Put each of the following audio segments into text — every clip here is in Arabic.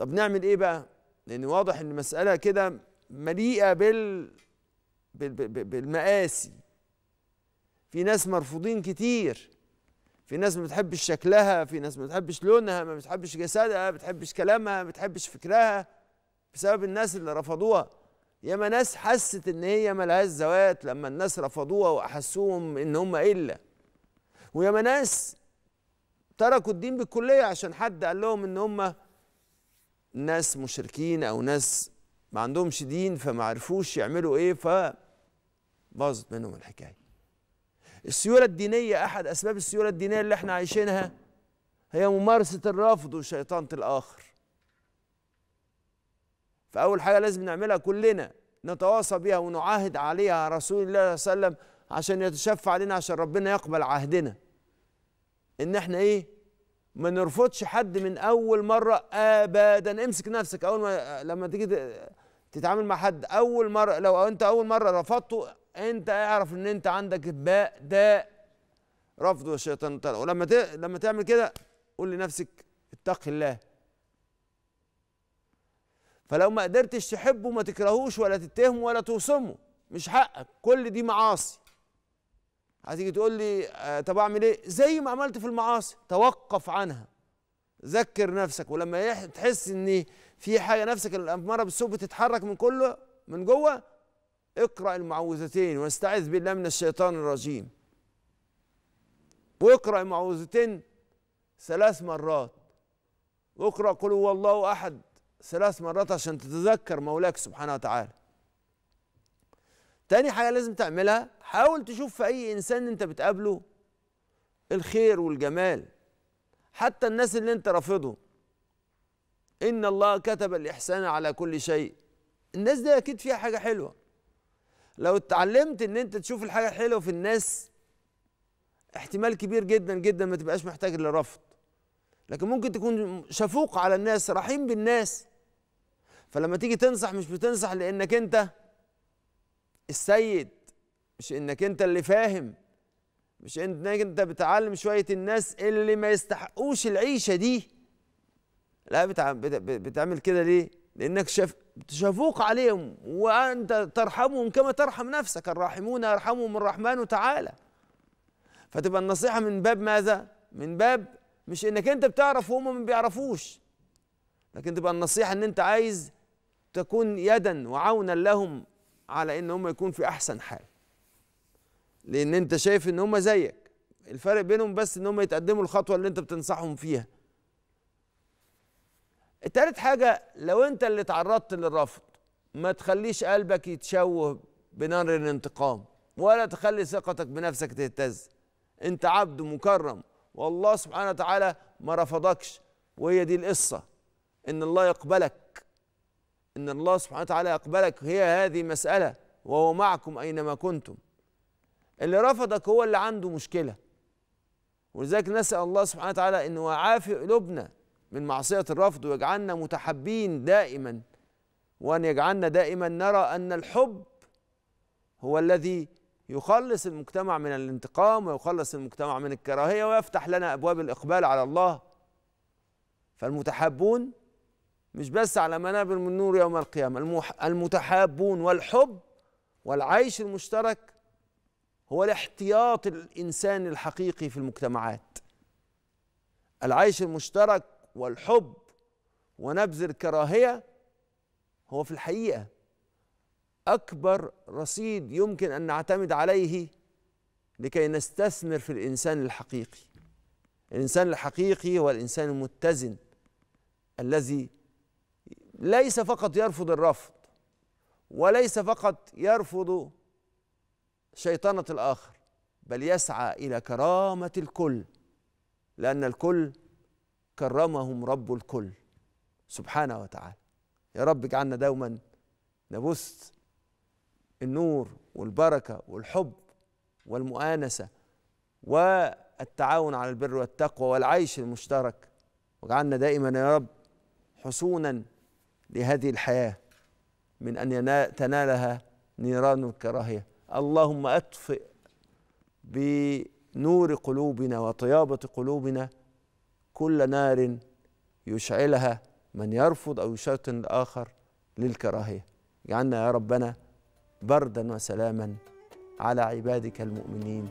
طب نعمل ايه بقى لان واضح ان المساله كده مليئه بال بالمآسي في ناس مرفوضين كتير في ناس ما بتحبش شكلها في ناس ما بتحبش لونها ما بتحبش جسدها ما بتحبش كلامها ما بتحبش فكرها بسبب الناس اللي رفضوها ياما ناس حست ان هي ملهاش ذوات لما الناس رفضوها واحسوهم ان هم الا وياما ناس تركوا الدين بالكليه عشان حد قال لهم ان هم ناس مشركين او ناس ما عندهمش دين فما عرفوش يعملوا ايه ف باظت منهم الحكايه السيوله الدينيه احد اسباب السيوله الدينيه اللي احنا عايشينها هي ممارسه الرفض وشيطانه الاخر فاول حاجه لازم نعملها كلنا نتواصى بها ونعاهد عليها رسول الله صلى الله عليه وسلم عشان يتشفع علينا عشان ربنا يقبل عهدنا ان احنا ايه ما نرفضش حد من اول مره ابدا امسك نفسك اول ما لما تيجي تتعامل مع حد اول مره لو انت اول مره رفضته انت اعرف ان انت عندك باء داء رفض الشيطان ولما ت... لما تعمل كده قول لنفسك اتق الله فلو ما قدرتش تحبه ما تكرهوش ولا تتهمه ولا توصمه مش حقك كل دي معاصي هتيجي تقول لي آه، طب اعمل ايه زي ما عملت في المعاصي توقف عنها ذكر نفسك ولما تحس ان في حاجه نفسك الاماره بالسوء بتتحرك من كله من جوه اقرا المعوذتين واستعذ بالله من الشيطان الرجيم واقرا المعوذتين ثلاث مرات واقرا قل هو الله احد ثلاث مرات عشان تتذكر مولاك سبحانه وتعالى تاني حاجة لازم تعملها حاول تشوف في أي إنسان أنت بتقابله الخير والجمال حتى الناس اللي أنت رافضهم إن الله كتب الإحسان على كل شيء الناس دي أكيد فيها حاجة حلوة لو اتعلمت إن أنت تشوف الحاجة الحلوة في الناس احتمال كبير جدا جدا ما تبقاش محتاج للرفض لكن ممكن تكون شفوق على الناس رحيم بالناس فلما تيجي تنصح مش بتنصح لانك انت السيد مش انك انت اللي فاهم مش انك انت بتعلم شويه الناس اللي ما يستحقوش العيشه دي لا بتعمل كده ليه لانك شاف شفوق عليهم وانت ترحمهم كما ترحم نفسك الراحمون يرحمهم الرحمن تعالى فتبقى النصيحه من باب ماذا من باب مش انك انت بتعرف وهم ما بيعرفوش لكن تبقى النصيحه ان انت عايز تكون يدا وعونا لهم على ان هم يكون في احسن حال لان انت شايف ان هم زيك الفرق بينهم بس ان هم يتقدموا الخطوه اللي انت بتنصحهم فيها تالت حاجه لو انت اللي تعرضت للرفض ما تخليش قلبك يتشوه بنار الانتقام ولا تخلي ثقتك بنفسك تهتز انت عبد مكرم والله سبحانه وتعالى ما رفضكش وهي دي القصه ان الله يقبلك أن الله سبحانه وتعالى يقبلك هي هذه مسألة وهو معكم أينما كنتم اللي رفضك هو اللي عنده مشكلة ولذلك نسأل الله سبحانه وتعالى أنه يعافي قلوبنا من معصية الرفض ويجعلنا متحبين دائما وأن يجعلنا دائما نرى أن الحب هو الذي يخلص المجتمع من الانتقام ويخلص المجتمع من الكراهية ويفتح لنا أبواب الإقبال على الله فالمتحبون مش بس على منابر من نور يوم القيامة المتحابون والحب والعيش المشترك هو الاحتياط الإنساني الحقيقي في المجتمعات العيش المشترك والحب ونبذ الكراهية هو في الحقيقة أكبر رصيد يمكن أن نعتمد عليه لكي نستثمر في الإنسان الحقيقي الإنسان الحقيقي هو الإنسان المتزن الذي ليس فقط يرفض الرفض وليس فقط يرفض شيطنة الآخر بل يسعى إلى كرامة الكل لأن الكل كرمهم رب الكل سبحانه وتعالى يا رب اجعلنا دوما نبث النور والبركة والحب والمؤانسة والتعاون على البر والتقوى والعيش المشترك واجعلنا دائما يا رب حصونا لهذه الحياه من ان تنالها نيران الكراهيه اللهم اطفئ بنور قلوبنا وطيابه قلوبنا كل نار يشعلها من يرفض او يشاطن الاخر للكراهيه اجعلنا يا ربنا بردا وسلاما على عبادك المؤمنين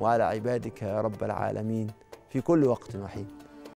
وعلى عبادك يا رب العالمين في كل وقت وحين